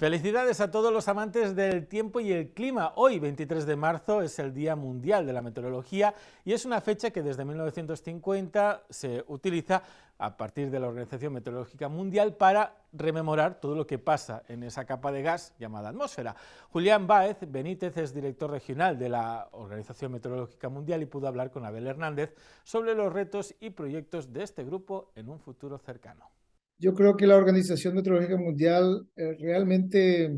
Felicidades a todos los amantes del tiempo y el clima. Hoy, 23 de marzo, es el Día Mundial de la Meteorología y es una fecha que desde 1950 se utiliza a partir de la Organización Meteorológica Mundial para rememorar todo lo que pasa en esa capa de gas llamada atmósfera. Julián Báez Benítez es director regional de la Organización Meteorológica Mundial y pudo hablar con Abel Hernández sobre los retos y proyectos de este grupo en un futuro cercano. Yo creo que la Organización Meteorológica Mundial eh, realmente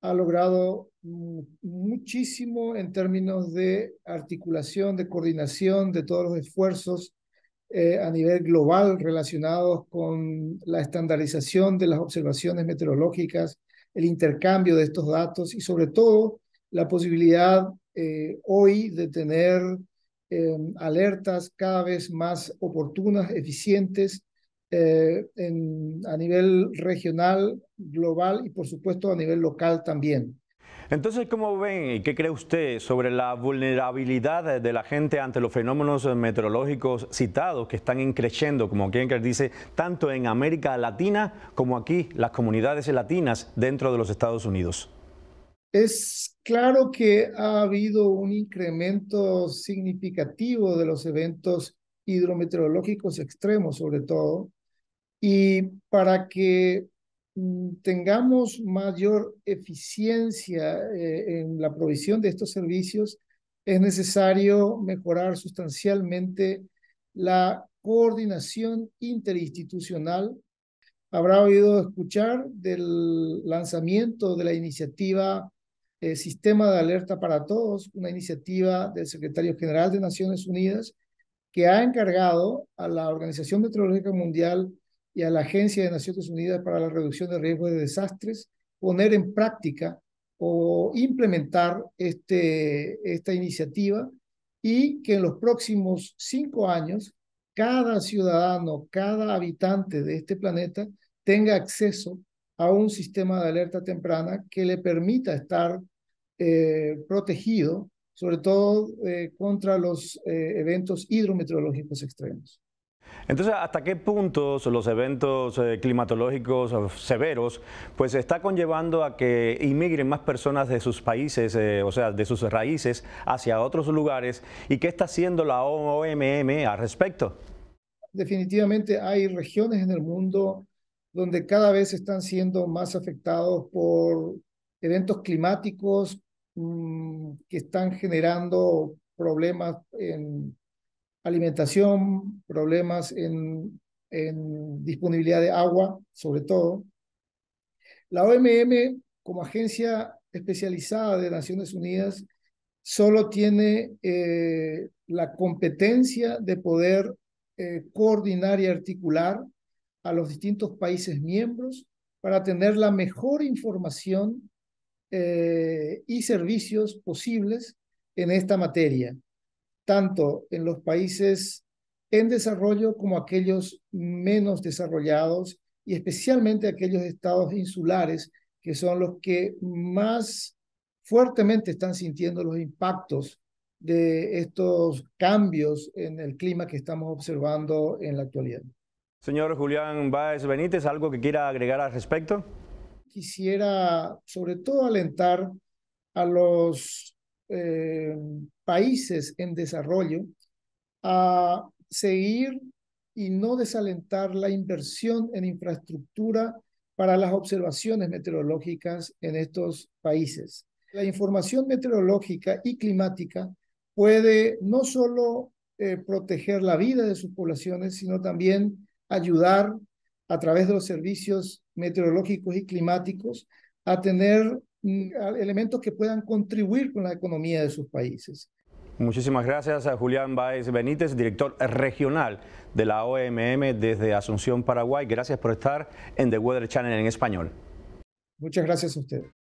ha logrado mm, muchísimo en términos de articulación, de coordinación de todos los esfuerzos eh, a nivel global relacionados con la estandarización de las observaciones meteorológicas, el intercambio de estos datos y sobre todo la posibilidad eh, hoy de tener em, alertas cada vez más oportunas, eficientes eh, a nivel regional, global y por supuesto a nivel local también. Entonces, ¿cómo ven y qué cree usted sobre la vulnerabilidad de la gente ante los fenómenos meteorológicos citados que están creciendo, como quien dice, tanto en América Latina como aquí, las comunidades latinas dentro de los Estados Unidos? Es claro que ha habido un incremento significativo de los eventos hidrometeorológicos extremos sobre todo, y para que mm, tengamos mayor eficiencia eh, en la provisión de estos servicios, es necesario mejorar sustancialmente la coordinación interinstitucional. Habrá oído escuchar del lanzamiento de la iniciativa eh, Sistema de Alerta para Todos, una iniciativa del secretario general de Naciones Unidas, que ha encargado a la Organización Meteorológica Mundial y a la Agencia de Naciones Unidas para la Reducción de Riesgos de Desastres poner en práctica o implementar este, esta iniciativa y que en los próximos cinco años cada ciudadano, cada habitante de este planeta tenga acceso a un sistema de alerta temprana que le permita estar eh, protegido sobre todo eh, contra los eh, eventos hidrometeorológicos extremos. Entonces, ¿hasta qué punto los eventos eh, climatológicos severos pues está conllevando a que inmigren más personas de sus países, o sea, de sus raíces hacia otros lugares? ¿Y qué está haciendo la OMM al respecto? Definitivamente hay regiones en el mundo donde cada vez están siendo más afectados por eventos climáticos, Mm, que están generando problemas en alimentación, problemas en, disponibilidad de agua, sobre todo. La OMM, como agencia especializada de Naciones Unidas, solo tiene eh, la competencia de poder eh, coordinar y articular a los distintos países miembros para tener la mejor información eh, y servicios posibles en esta materia, tanto en los países en desarrollo como aquellos menos desarrollados y especialmente aquellos estados insulares que son los que más fuertemente están sintiendo los impactos de estos cambios en el clima que estamos observando en la actualidad. Señor Julián Báez Benítez, ¿algo que quiera agregar al respecto? quisiera sobre todo alentar a los eh, países en desarrollo a seguir y no desalentar la inversión en infraestructura para las observaciones meteorológicas en estos países. La información meteorológica y climática puede no solo eh, proteger la vida de sus poblaciones, sino también ayudar a través de los servicios meteorológicos y climáticos a tener mm, elementos que puedan contribuir con la economía de sus países. Muchísimas gracias a Julián Baez Benítez, director regional de la OMM desde Asunción, Paraguay. Gracias por estar en The Weather Channel en español. Muchas gracias a usted.